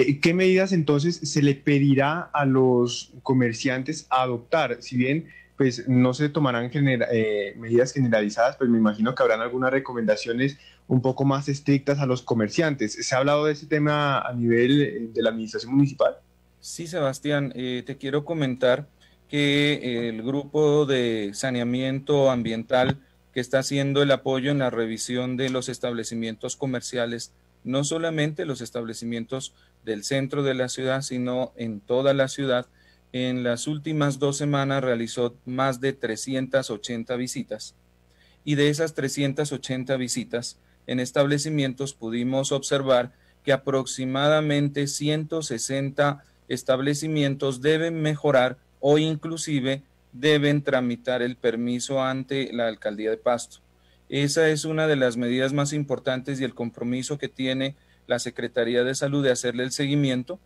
Eh, ¿Qué medidas entonces se le pedirá a los comerciantes adoptar? Si bien pues no se tomarán eh, medidas generalizadas, pues me imagino que habrán algunas recomendaciones un poco más estrictas a los comerciantes. ¿Se ha hablado de ese tema a nivel eh, de la administración municipal? Sí, Sebastián, te quiero comentar que el grupo de saneamiento ambiental que está haciendo el apoyo en la revisión de los establecimientos comerciales no solamente los establecimientos del centro de la ciudad, sino en toda la ciudad. En las últimas dos semanas realizó más de 380 visitas y de esas 380 visitas en establecimientos pudimos observar que aproximadamente 160 establecimientos deben mejorar o inclusive deben tramitar el permiso ante la alcaldía de Pasto. Esa es una de las medidas más importantes y el compromiso que tiene la Secretaría de Salud de hacerle el seguimiento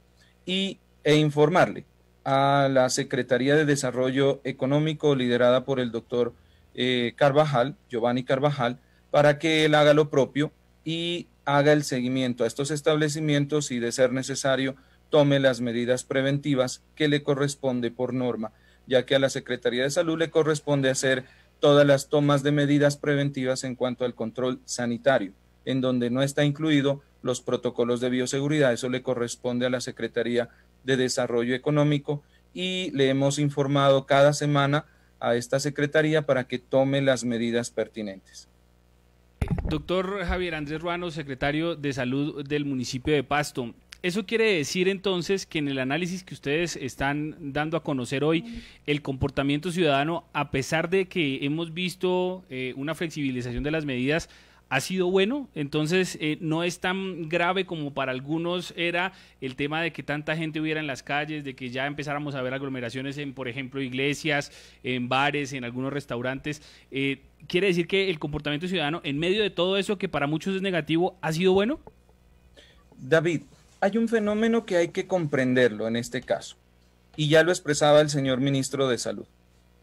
y, e informarle a la Secretaría de Desarrollo Económico liderada por el doctor eh, Carvajal, Giovanni Carvajal, para que él haga lo propio y haga el seguimiento a estos establecimientos y, de ser necesario, tome las medidas preventivas que le corresponde por norma, ya que a la Secretaría de Salud le corresponde hacer todas las tomas de medidas preventivas en cuanto al control sanitario, en donde no está incluido los protocolos de bioseguridad. Eso le corresponde a la Secretaría de Desarrollo Económico y le hemos informado cada semana a esta Secretaría para que tome las medidas pertinentes. Doctor Javier Andrés Ruano, secretario de Salud del municipio de Pasto. Eso quiere decir entonces que en el análisis que ustedes están dando a conocer hoy, el comportamiento ciudadano, a pesar de que hemos visto eh, una flexibilización de las medidas, ha sido bueno, entonces eh, no es tan grave como para algunos era el tema de que tanta gente hubiera en las calles, de que ya empezáramos a ver aglomeraciones en, por ejemplo, iglesias, en bares, en algunos restaurantes. Eh, ¿Quiere decir que el comportamiento ciudadano, en medio de todo eso que para muchos es negativo, ha sido bueno? David, hay un fenómeno que hay que comprenderlo en este caso, y ya lo expresaba el señor ministro de Salud.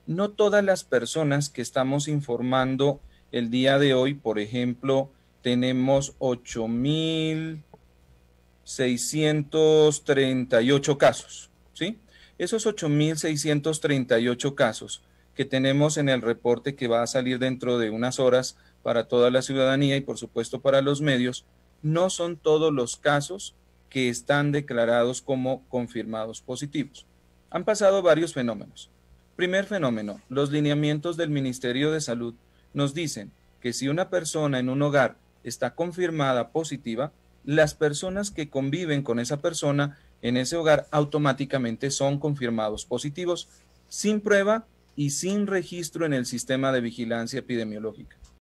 No todas las personas que estamos informando el día de hoy, por ejemplo, tenemos 8.638 casos, ¿sí? Esos 8.638 casos que tenemos en el reporte que va a salir dentro de unas horas para toda la ciudadanía y por supuesto para los medios, no son todos los casos que están declarados como confirmados positivos. Han pasado varios fenómenos. Primer fenómeno, los lineamientos del Ministerio de Salud nos dicen que si una persona en un hogar está confirmada positiva, las personas que conviven con esa persona en ese hogar automáticamente son confirmados positivos, sin prueba y sin registro en el sistema de vigilancia epidemiológica.